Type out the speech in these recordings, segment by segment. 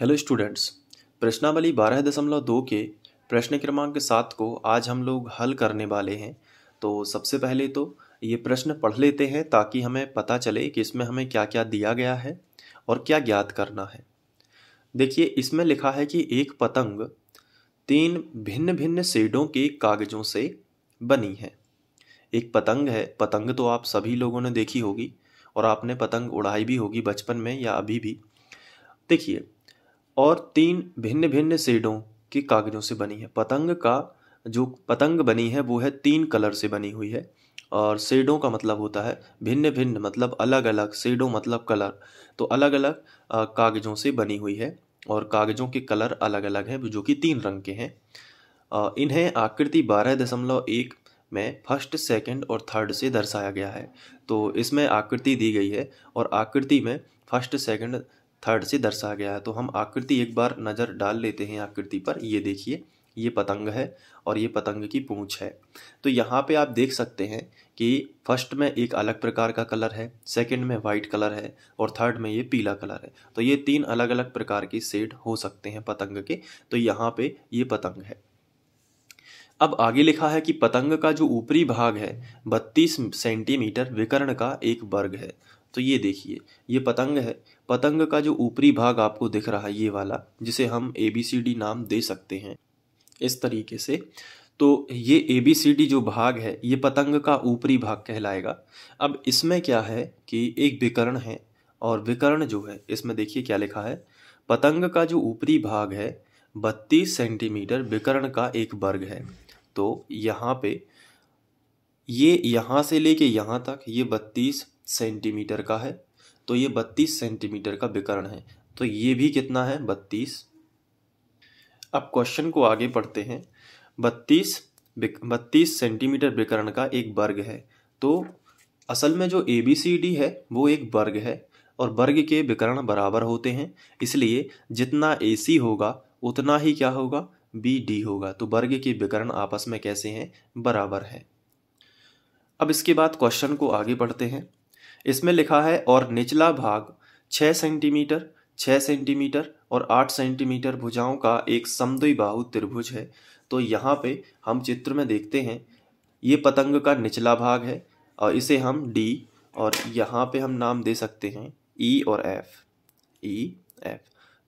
hello students प्रश्नावली बारह दशमलव दो के प्रश्न क्रमांक सात को आज हम लोग हल करने वाले हैं तो सबसे पहले तो ये प्रश्न पढ़ लेते हैं ताकि हमें पता चले कि इसमें हमें क्या क्या दिया गया है और क्या ज्ञात करना है देखिए इसमें लिखा है कि एक पतंग तीन भिन्न भिन्न शेडों के कागजों से बनी है एक पतंग है पतंग तो आप सभी लोगों ने देखी होगी और आपने पतंग उड़ाई भी होगी बचपन में या अभी भी देखिए और तीन भिन्न भिन्न शेडों के कागजों से बनी है पतंग का जो पतंग बनी है वो है तीन कलर से बनी हुई है और शेडों का मतलब होता है भिन्न भिन्न मतलब अलग अलग शेडों मतलब कलर तो अलग अलग कागज़ों से बनी हुई है और कागज़ों के कलर अलग अलग हैं जो कि तीन रंग के हैं इन्हें आकृति बारह दशमलव एक में फर्स्ट सेकंड और थर्ड से दर्शाया गया है तो इसमें आकृति दी गई है और आकृति में फर्स्ट सेकंड थर्ड से दर्शाया गया है तो हम आकृति एक बार नज़र डाल लेते हैं आकृति पर ये देखिए ये पतंग है और ये पतंग की पूंछ है तो यहाँ पे आप देख सकते हैं कि फर्स्ट में एक अलग प्रकार का कलर है सेकंड में वाइट कलर है और थर्ड में ये पीला कलर है तो ये तीन अलग अलग प्रकार के सेड हो सकते हैं पतंग के तो यहाँ पे ये पतंग है अब आगे लिखा है कि पतंग का जो ऊपरी भाग है बत्तीस सेंटीमीटर विकर्ण का एक वर्ग है तो ये देखिए ये पतंग है पतंग का जो ऊपरी भाग आपको दिख रहा है ये वाला जिसे हम ए बी सी डी नाम दे सकते हैं इस तरीके से तो ये ए बी सी डी जो भाग है ये पतंग का ऊपरी भाग कहलाएगा अब इसमें क्या है कि एक विकर्ण है और विकर्ण जो है इसमें देखिए क्या लिखा है पतंग का जो ऊपरी भाग है बत्तीस सेंटीमीटर विकर्ण का एक वर्ग है तो यहाँ पे ये यहाँ से लेके यहाँ तक ये बत्तीस सेंटीमीटर का है तो ये बत्तीस सेंटीमीटर का विकर्ण है तो ये भी कितना है बत्तीस अब क्वेश्चन को आगे पढ़ते हैं बत्तीस बत्तीस सेंटीमीटर विकर्ण का एक वर्ग है तो असल में जो ए बी सी डी है वो एक वर्ग है और वर्ग के विकर्ण बराबर होते हैं इसलिए जितना ए सी होगा उतना ही क्या होगा बी डी होगा तो वर्ग के विकर्ण आपस में कैसे हैं बराबर है अब इसके बाद क्वेश्चन को आगे बढ़ते हैं इसमें लिखा है और निचला भाग 6 सेंटीमीटर 6 सेंटीमीटर और 8 सेंटीमीटर भुजाओं का एक समद्वी बाहु त्रिभुज है तो यहाँ पे हम चित्र में देखते हैं ये पतंग का निचला भाग है और इसे हम डी और यहाँ पे हम नाम दे सकते हैं ई e और एफ ई एफ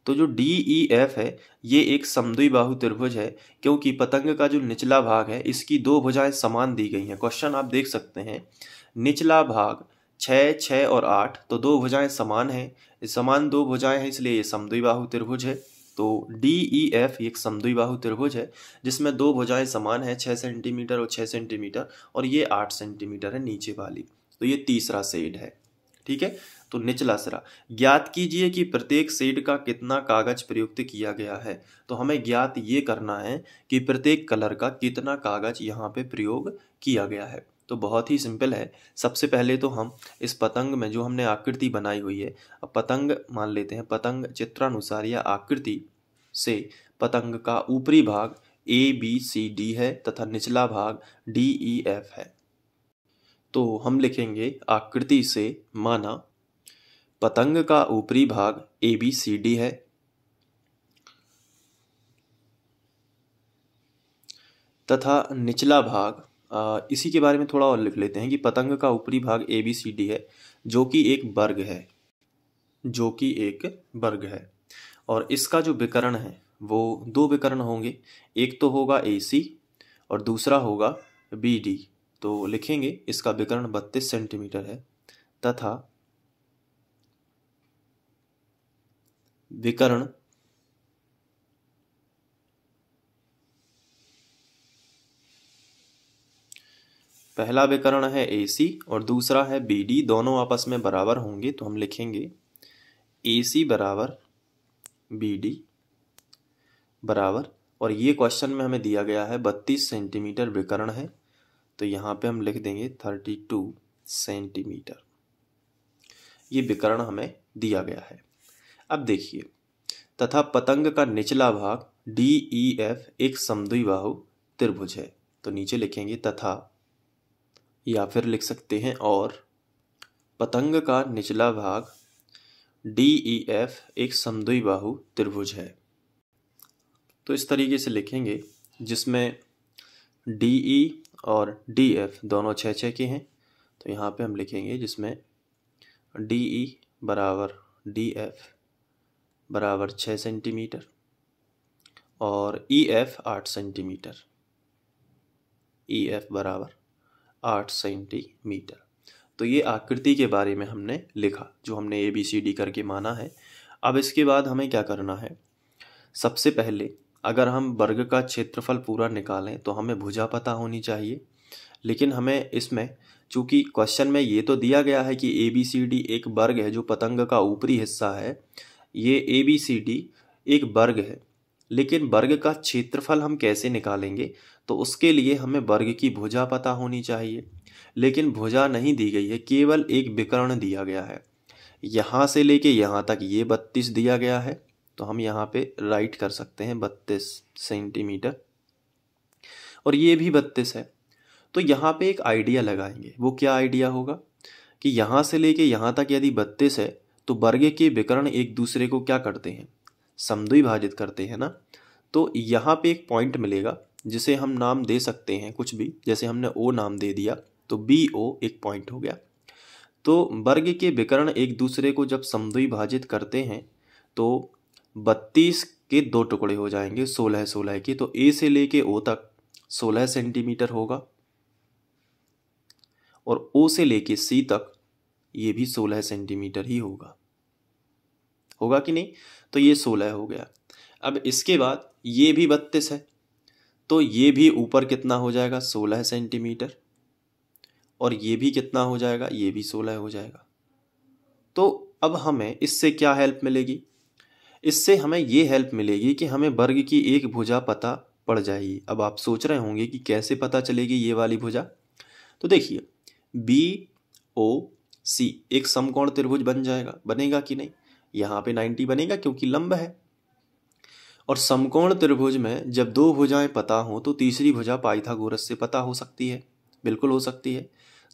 तो जो डी ई एफ है ये एक समद्वी बाहु त्रिभुज है क्योंकि पतंग का जो निचला भाग है इसकी दो भुजाएं समान दी गई हैं क्वेश्चन आप देख सकते हैं निचला भाग छः छः और आठ तो दो भुजाएं समान हैं समान दो भुजाएं हैं इसलिए ये समद्विबाहु त्रिभुज है तो डी ई एफ एक समद्विबाहु त्रिभुज है जिसमें दो भुजाएं समान है छः सेंटीमीटर और छः सेंटीमीटर और ये आठ सेंटीमीटर है नीचे वाली तो ये तीसरा सेड है ठीक है तो निचला सिरा ज्ञात कीजिए कि प्रत्येक सेड का कितना कागज प्रयुक्त किया गया है तो हमें ज्ञात ये करना है कि प्रत्येक कलर का कितना कागज यहाँ पे प्रयोग किया गया है तो बहुत ही सिंपल है सबसे पहले तो हम इस पतंग में जो हमने आकृति बनाई हुई है अब पतंग मान लेते हैं पतंग चित्रानुसार या आकृति से पतंग का ऊपरी भाग ए बी सी डी है तथा निचला भाग डी ई एफ है तो हम लिखेंगे आकृति से माना पतंग का ऊपरी भाग ए बी सी डी है तथा निचला भाग इसी के बारे में थोड़ा और लिख लेते हैं कि पतंग का ऊपरी भाग ए बी सी डी है जो कि एक वर्ग है जो कि एक वर्ग है और इसका जो विकरण है वो दो विकरण होंगे एक तो होगा ए सी और दूसरा होगा बी डी तो लिखेंगे इसका विकरण बत्तीस सेंटीमीटर है तथा विकरण पहला विकरण है ए सी और दूसरा है बी डी दोनों आपस में बराबर होंगे तो हम लिखेंगे ए सी बराबर बी डी बराबर और ये क्वेश्चन में हमें दिया गया है बत्तीस सेंटीमीटर विकरण है तो यहाँ पे हम लिख देंगे थर्टी टू सेंटीमीटर ये विकरण हमें दिया गया है अब देखिए तथा पतंग का निचला भाग डी ई एफ एक समद्विबाहु त्रिभुज है तो नीचे लिखेंगे तथा या फिर लिख सकते हैं और पतंग का निचला भाग डी ई एफ एक समद्वी बाहु त्रिभुज है तो इस तरीके से लिखेंगे जिसमें डी ई e और डी एफ दोनों छः छः के हैं तो यहाँ पे हम लिखेंगे जिसमें डी ई e बराबर डी एफ बराबर छः सेंटीमीटर और ई e एफ आठ सेंटीमीटर ई एफ बराबर आठ सेंटीमीटर तो ये आकृति के बारे में हमने लिखा जो हमने ए बी सी डी करके माना है अब इसके बाद हमें क्या करना है सबसे पहले अगर हम वर्ग का क्षेत्रफल पूरा निकालें तो हमें भुजा पता होनी चाहिए लेकिन हमें इसमें चूँकि क्वेश्चन में ये तो दिया गया है कि ए बी सी डी एक वर्ग है जो पतंग का ऊपरी हिस्सा है ये ए बी सी डी एक वर्ग है लेकिन वर्ग का क्षेत्रफल हम कैसे निकालेंगे तो उसके लिए हमें वर्ग की भुजा पता होनी चाहिए लेकिन भुजा नहीं दी गई है केवल एक विकर्ण दिया गया है यहाँ से लेके यहाँ तक ये बत्तीस दिया गया है तो हम यहाँ पे राइट कर सकते हैं बत्तीस सेंटीमीटर और ये भी बत्तीस है तो यहाँ पे एक आइडिया लगाएंगे वो क्या आइडिया होगा कि यहाँ से लेके यहाँ तक यदि बत्तीस है तो वर्ग के विकर्ण एक दूसरे को क्या करते हैं समद्विभाजित करते हैं ना तो यहाँ पे एक पॉइंट मिलेगा जिसे हम नाम दे सकते हैं कुछ भी जैसे हमने ओ नाम दे दिया तो बी ओ एक पॉइंट हो गया तो वर्ग के विकर्ण एक दूसरे को जब समद्विभाजित करते हैं तो बत्तीस के दो टुकड़े हो जाएंगे सोलह सोलह के तो ए से लेके ओ तक सोलह सेंटीमीटर होगा और ओ से लेके सी तक ये भी सोलह सेंटीमीटर ही होगा होगा कि नहीं तो ये सोलह हो गया अब इसके बाद ये भी बत्तीस है तो ये भी ऊपर कितना हो जाएगा सोलह सेंटीमीटर और ये भी कितना हो जाएगा ये भी सोलह हो जाएगा तो अब हमें इससे क्या हेल्प मिलेगी इससे हमें ये हेल्प मिलेगी कि हमें वर्ग की एक भुजा पता पड़ जाएगी अब आप सोच रहे होंगे कि कैसे पता चलेगी ये वाली भुजा तो देखिए बी ओ सी एक समकोण त्रिभुज बन जाएगा बनेगा कि नहीं यहाँ पे 90 बनेगा क्योंकि लंब है और समकोण त्रिभुज में जब दो भुजाएं पता हों तो तीसरी भुजा पाइथागोरस से पता हो सकती है बिल्कुल हो सकती है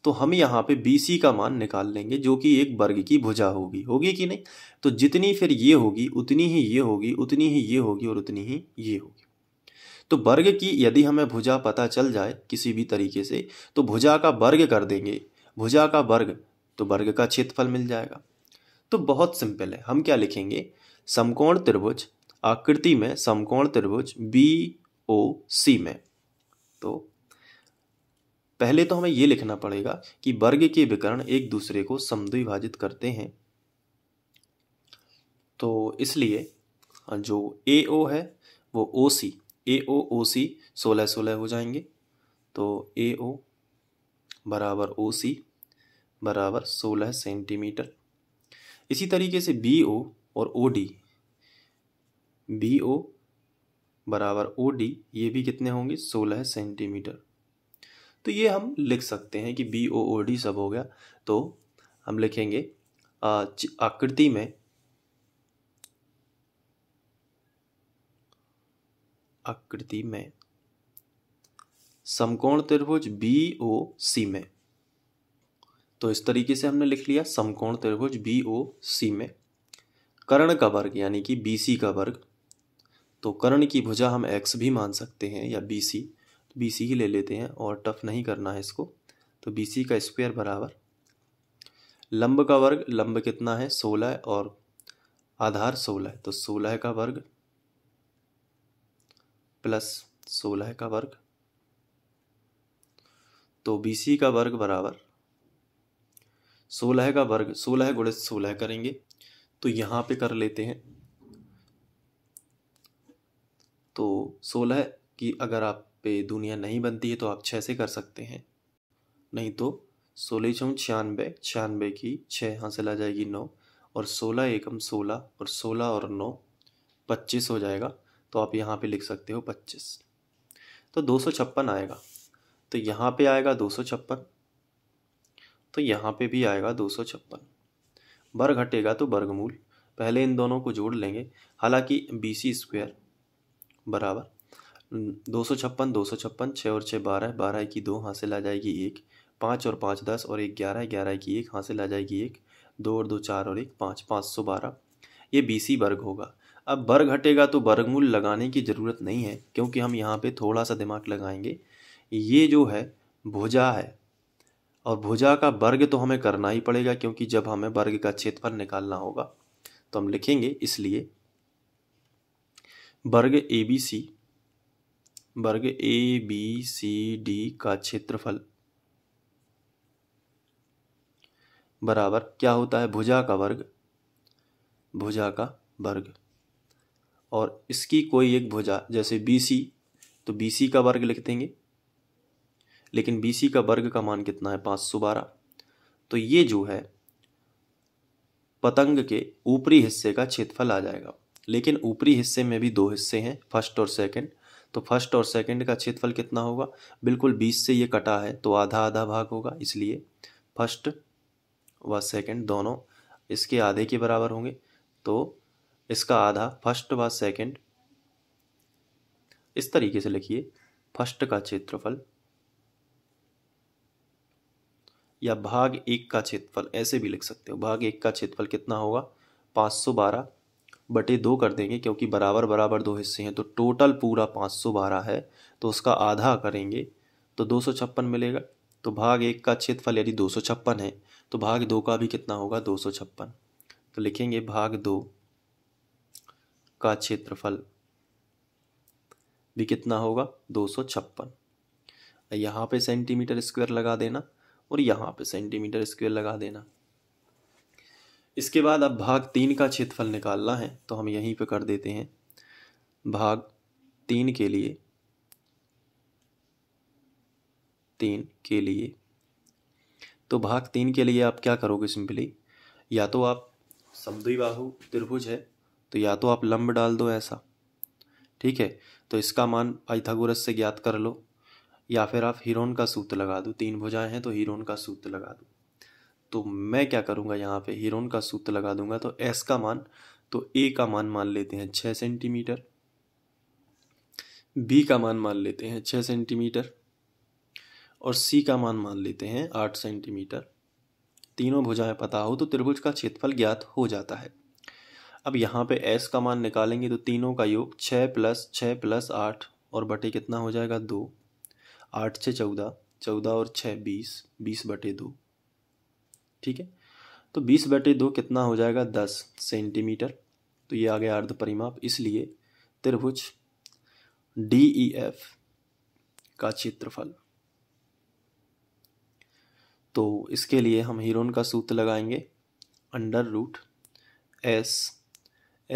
तो हम यहाँ पे बी सी का मान निकाल लेंगे जो कि एक वर्ग की भुजा होगी होगी कि नहीं तो जितनी फिर ये होगी उतनी ही ये होगी उतनी ही ये होगी और उतनी ही ये होगी तो वर्ग की यदि हमें भुजा पता चल जाए किसी भी तरीके से तो भुजा का वर्ग कर देंगे भुजा का वर्ग तो वर्ग का क्षेत्रफल मिल जाएगा तो बहुत सिंपल है हम क्या लिखेंगे समकोण त्रिभुज आकृति में समकोण त्रिभुज बी ओ सी में तो पहले तो हमें ये लिखना पड़ेगा कि वर्ग के विकर्ण एक दूसरे को समद्विभाजित करते हैं तो इसलिए हाँ, जो ए ओ है वो ओ सी ए ओ ओ सी सोलह सोलह हो जाएंगे तो ए ओ बराबर ओ सी बराबर सोलह सेंटीमीटर इसी तरीके से बी ओ और ओ डी बी ओ बराबर ओ डी ये भी कितने होंगे सोलह सेंटीमीटर तो ये हम लिख सकते हैं कि बी ओ ओ डी सब हो गया तो हम लिखेंगे आकृति में आकृति में समकोण त्रिभुज बी ओ सी में तो इस तरीके से हमने लिख लिया समकोण त्रिभुज बी ओ सी में कर्ण का वर्ग यानी कि बी सी का वर्ग तो कर्ण की भुजा हम एक्स भी मान सकते हैं या बी सी बी सी ही ले लेते हैं और टफ नहीं करना है इसको तो बी सी का स्क्वायर बराबर लंब का वर्ग लंब कितना है सोलह और आधार सोलह तो सोलह का वर्ग प्लस सोलह का वर्ग तो बी सी का वर्ग बराबर सोलह का वर्ग सोलह गुणे सोलह करेंगे तो यहाँ पे कर लेते हैं तो सोलह की अगर आप पे दुनिया नहीं बनती है तो आप छः से कर सकते हैं नहीं तो सोलह चौँ छियानबे छियानबे की छः हासिल से ला जाएगी नौ और सोलह एकम सोलह और सोलह और नौ पच्चीस हो जाएगा तो आप यहाँ पे लिख सकते हो पच्चीस तो दो सौ छप्पन आएगा तो यहाँ पे आएगा दो सौ छप्पन तो यहाँ पे भी आएगा दो सौ छप्पन वर्ग हटेगा तो वर्गमूल पहले इन दोनों को जोड़ लेंगे हालांकि बी सी स्क्वेयर बराबर दो सौ छप्पन दो सौ छप्पन छः और छः बारह बारह की दो हासिल आ जाएगी एक पाँच और पाँच दस और एक ग्यारह ग्यारह की एक हासिल आ जाएगी एक दो और दो चार और एक पाँच पाँच सौ बारह ये बीसी वर्ग होगा अब वर्ग हटेगा तो वर्गमूल लगाने की ज़रूरत नहीं है क्योंकि हम यहाँ पे थोड़ा सा दिमाग लगाएंगे ये जो है भुजा है और भुजा का वर्ग तो हमें करना ही पड़ेगा क्योंकि जब हमें वर्ग का क्षेत्रफल निकालना होगा तो हम लिखेंगे इसलिए वर्ग ए बी सी वर्ग ए बी सी डी का क्षेत्रफल बराबर क्या होता है भुजा का वर्ग भुजा का वर्ग और इसकी कोई एक भुजा जैसे बी सी तो बी सी का वर्ग लिख देंगे लेकिन बी सी का वर्ग का मान कितना है पाँच सौ बारह तो ये जो है पतंग के ऊपरी हिस्से का क्षेत्रफल आ जाएगा लेकिन ऊपरी हिस्से में भी दो हिस्से हैं फर्स्ट और सेकंड तो फर्स्ट और सेकंड का क्षेत्रफल कितना होगा बिल्कुल बीस से ये कटा है तो आधा आधा भाग होगा इसलिए फर्स्ट व सेकंड दोनों इसके आधे के बराबर होंगे तो इसका आधा फर्स्ट व सेकंड इस तरीके से लिखिए फर्स्ट का क्षेत्रफल या भाग एक का क्षेत्रफल ऐसे भी लिख सकते हो भाग एक का क्षेत्रफल कितना होगा पाँच सौ बारह बटे दो कर देंगे क्योंकि बराबर बराबर दो हिस्से हैं तो टोटल पूरा पाँच सौ बारह है तो उसका आधा करेंगे तो दो सौ छप्पन मिलेगा तो भाग एक का क्षेत्रफल यदि दो सौ छप्पन है तो भाग दो का भी कितना होगा दो सौ छप्पन तो लिखेंगे भाग दो का क्षेत्रफल भी कितना होगा दो सौ छप्पन यहाँ पे सेंटीमीटर स्क्वायर लगा देना और यहाँ पे सेंटीमीटर स्क्वायर लगा देना इसके बाद अब भाग तीन का क्षेत्रफल निकालना है तो हम यहीं पे कर देते हैं भाग तीन के लिए तीन के लिए तो भाग तीन के लिए आप क्या करोगे सिंपली या तो आप समद्विबाहु त्रिभुज है तो या तो आप लंब डाल दो ऐसा ठीक है तो इसका मान पाइथागोरस से ज्ञात कर लो या फिर आप हीरोन का सूत्र लगा दो तीन भुजाएं हैं तो हीरोन का सूत्र लगा दो तो मैं क्या करूँगा यहाँ पे हीरोन का सूत्र लगा दूंगा तो एस का मान तो ए का मान मान लेते हैं छः सेंटीमीटर बी का मान मान लेते हैं छः सेंटीमीटर और सी का मान मान लेते हैं आठ सेंटीमीटर तीनों भुजाएं पता हो तो त्रिभुज का क्षेत्रफल ज्ञात हो जाता है अब यहाँ पे एस का मान निकालेंगे तो तीनों का योग छः प्लस छः प्लस आठ और बटे कितना हो जाएगा दो आठ छः चौदह चौदह और छः बीस बीस बटे दो ठीक है तो बीस बटे दो कितना हो जाएगा दस सेंटीमीटर तो ये आ गया अर्ध परिमाप इसलिए त्रिभुज डी ई एफ का क्षेत्रफल तो इसके लिए हम हीरोन का सूत्र लगाएंगे under root S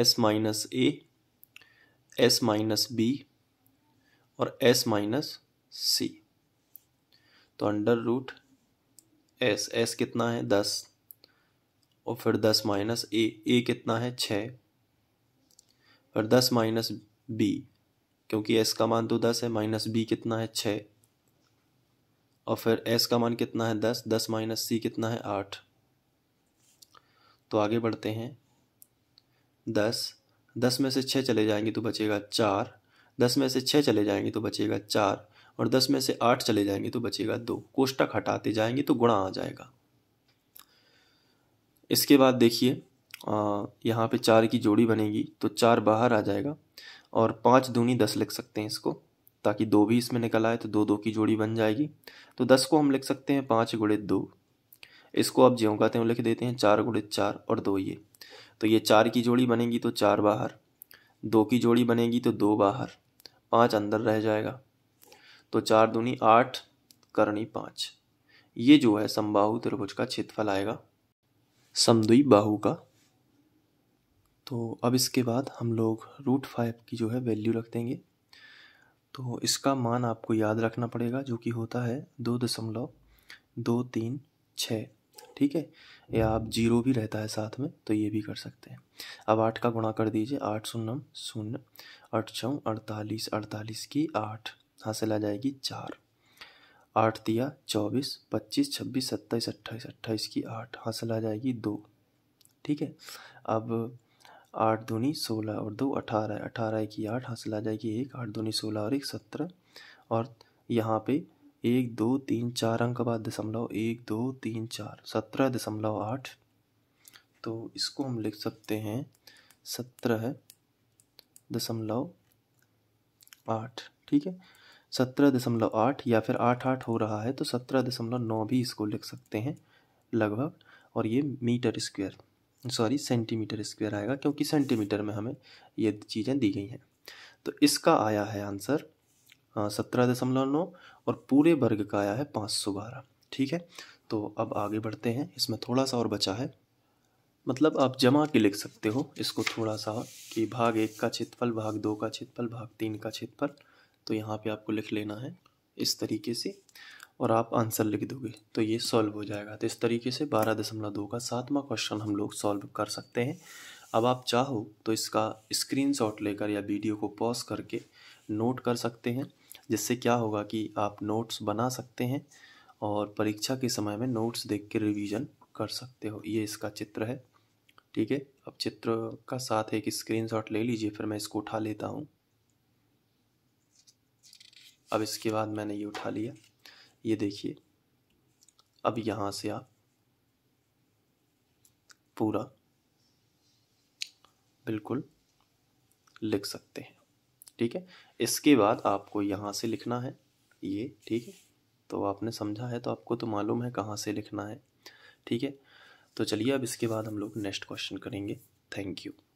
S minus A S minus B और एस माइनस सी तो अंडर रूट एस एस कितना है दस और फिर दस माइनस ए ए कितना है छः फिर दस माइनस बी क्योंकि एस का मान तो दस है माइनस बी कितना है छः और फिर एस का मान कितना है दस दस माइनस सी कितना है आठ तो आगे बढ़ते हैं दस दस में से छः चले जाएंगे तो बचेगा चार दस में से छः चले जाएंगे तो बचेगा चार और दस में से आठ चले जाएंगे तो बचेगा दो कोष्टक हटाते जाएंगे तो गुणा आ जाएगा इसके बाद देखिए यहाँ पे चार की जोड़ी बनेगी तो चार बाहर आ जाएगा और पाँच दूनी दस लिख सकते हैं इसको ताकि दो भी इसमें निकल आए तो दो दो की जोड़ी बन जाएगी तो दस को हम लिख सकते हैं पाँच गुड़े दो इसको आप ज्यों का त्यों लिख देते हैं चार गुड़े चार और दो ये तो ये चार की जोड़ी बनेगी तो चार बाहर दो की जोड़ी बनेगी तो दो बाहर पाँच अंदर रह जाएगा तो चार दूनी आठ करणी पाँच ये जो है समबाहु त्रिभुज का क्षेत्रफल आएगा समद्वी बाहु का तो अब इसके बाद हम लोग रूट फाइव की जो है वैल्यू रख देंगे तो इसका मान आपको याद रखना पड़ेगा जो कि होता है दो दशमलव दो तीन छः ठीक है या आप जीरो भी रहता है साथ में तो ये भी कर सकते हैं अब आठ का गुणा कर दीजिए आठ शून्य शून्य अठ चौ अड़तालीस अड़तालीस की आठ हासिल आ जाएगी चार आठ दिया चौबीस पच्चीस छब्बीस सत्ताईस अट्ठाईस अट्ठाईस की आठ हासिल आ जाएगी दो ठीक है अब आठ दूनी सोलह और दो अठारह अठारह की आठ हासिल आ जाएगी एक आठ दूनी सोलह और एक सत्रह और यहाँ पे एक दो तीन चार अंक बाद दशमलव एक दो तीन चार सत्रह दशमलव आठ तो इसको हम लिख सकते हैं सत्रह दशमलव आठ ठीक है सत्रह दशमलव आठ या फिर आठ आठ हो रहा है तो सत्रह दशमलव नौ भी इसको लिख सकते हैं लगभग और ये metre square sorry centimetre square आएगा क्योंकि सेंटीमीटर में हमें ये चीज़ें दी गई हैं तो इसका आया है आंसर सत्रह दशमलव नौ और पूरे वर्ग का आया है पाँच सौ बारह ठीक है तो अब आगे बढ़ते हैं इसमें थोड़ा सा और बचा है मतलब आप जमा के लिख सकते हो इसको थोड़ा सा कि भाग एक का क्षेत्रफल भाग दो का क्षेत्रफल भाग तीन का क्षेत्रफल तो यहाँ पे आपको लिख लेना है इस तरीके से और आप आंसर लिख दोगे तो ये सॉल्व हो जाएगा तो इस तरीके से बारह दशमलव दो का सातवां क्वेश्चन हम लोग सॉल्व कर सकते हैं अब आप चाहो तो इसका स्क्रीनशॉट लेकर या वीडियो को पॉज करके नोट कर सकते हैं जिससे क्या होगा कि आप नोट्स बना सकते हैं और परीक्षा के समय में नोट्स देख के रिविज़न कर सकते हो ये इसका चित्र है ठीक है अब चित्र का साथ एक स्क्रीनशॉट ले लीजिए फिर मैं इसको उठा लेता हूँ अब इसके बाद मैंने ये उठा लिया ये देखिए अब यहाँ से आप पूरा बिल्कुल लिख सकते हैं ठीक है इसके बाद आपको यहाँ से लिखना है ये ठीक है तो आपने समझा है तो आपको तो मालूम है कहाँ से लिखना है ठीक है तो चलिए अब इसके बाद हम लोग नेक्स्ट क्वेश्चन करेंगे थैंक यू